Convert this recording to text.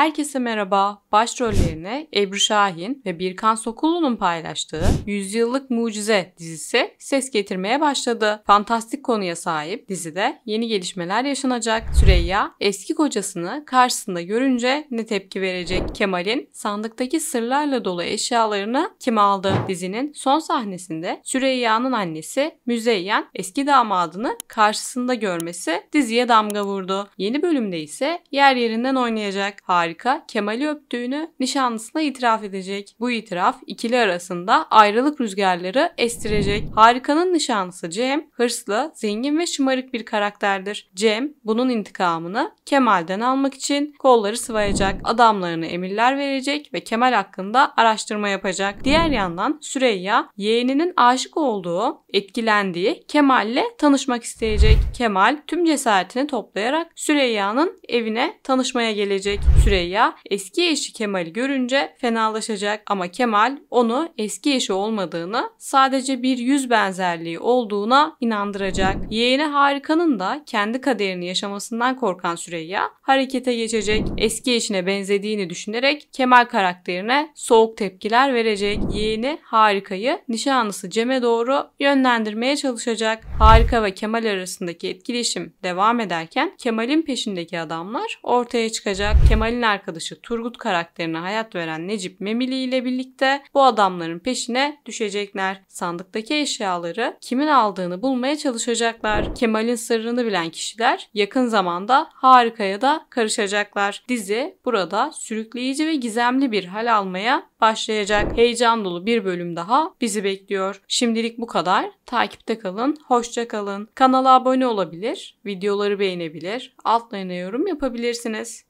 Herkese merhaba. Başrollerine Ebru Şahin ve Birkan Sokullu'nun paylaştığı Yüzyıllık Mucize dizisi ses getirmeye başladı. Fantastik konuya sahip dizide yeni gelişmeler yaşanacak. Süreyya eski kocasını karşısında görünce ne tepki verecek? Kemal'in sandıktaki sırlarla dolu eşyalarını kim aldı? Dizinin son sahnesinde Süreyya'nın annesi Müzeyyen eski damadını karşısında görmesi diziye damga vurdu. Yeni bölümde ise yer yerinden oynayacak. Harika Harika Kemal'i öptüğünü nişanlısına itiraf edecek. Bu itiraf ikili arasında ayrılık rüzgarları estirecek. Harika'nın nişanlısı Cem hırslı, zengin ve şımarık bir karakterdir. Cem bunun intikamını Kemal'den almak için kolları sıvayacak, adamlarını emirler verecek ve Kemal hakkında araştırma yapacak. Diğer yandan Süreyya yeğeninin aşık olduğu, etkilendiği Kemal'le tanışmak isteyecek. Kemal tüm cesaretini toplayarak Süreyya'nın evine tanışmaya gelecek. Süreyya Süreyya eski eşi Kemal'i görünce fenalaşacak ama Kemal onu eski eşi olmadığını sadece bir yüz benzerliği olduğuna inandıracak. Yeğeni Harika'nın da kendi kaderini yaşamasından korkan Süreyya harekete geçecek. Eski eşine benzediğini düşünerek Kemal karakterine soğuk tepkiler verecek. Yeğeni Harika'yı nişanlısı Cem'e doğru yönlendirmeye çalışacak. Harika ve Kemal arasındaki etkileşim devam ederken Kemal'in peşindeki adamlar ortaya çıkacak. Kemal'in Çinli arkadaşı Turgut karakterine hayat veren Necip Memili ile birlikte bu adamların peşine düşecekler. Sandıktaki eşyaları kimin aldığını bulmaya çalışacaklar. Kemal'in sırrını bilen kişiler yakın zamanda harikaya da karışacaklar. Dizi burada sürükleyici ve gizemli bir hal almaya başlayacak. Heyecan dolu bir bölüm daha bizi bekliyor. Şimdilik bu kadar. Takipte kalın, hoşça kalın. Kanala abone olabilir, videoları beğenebilir, altlarına yorum yapabilirsiniz.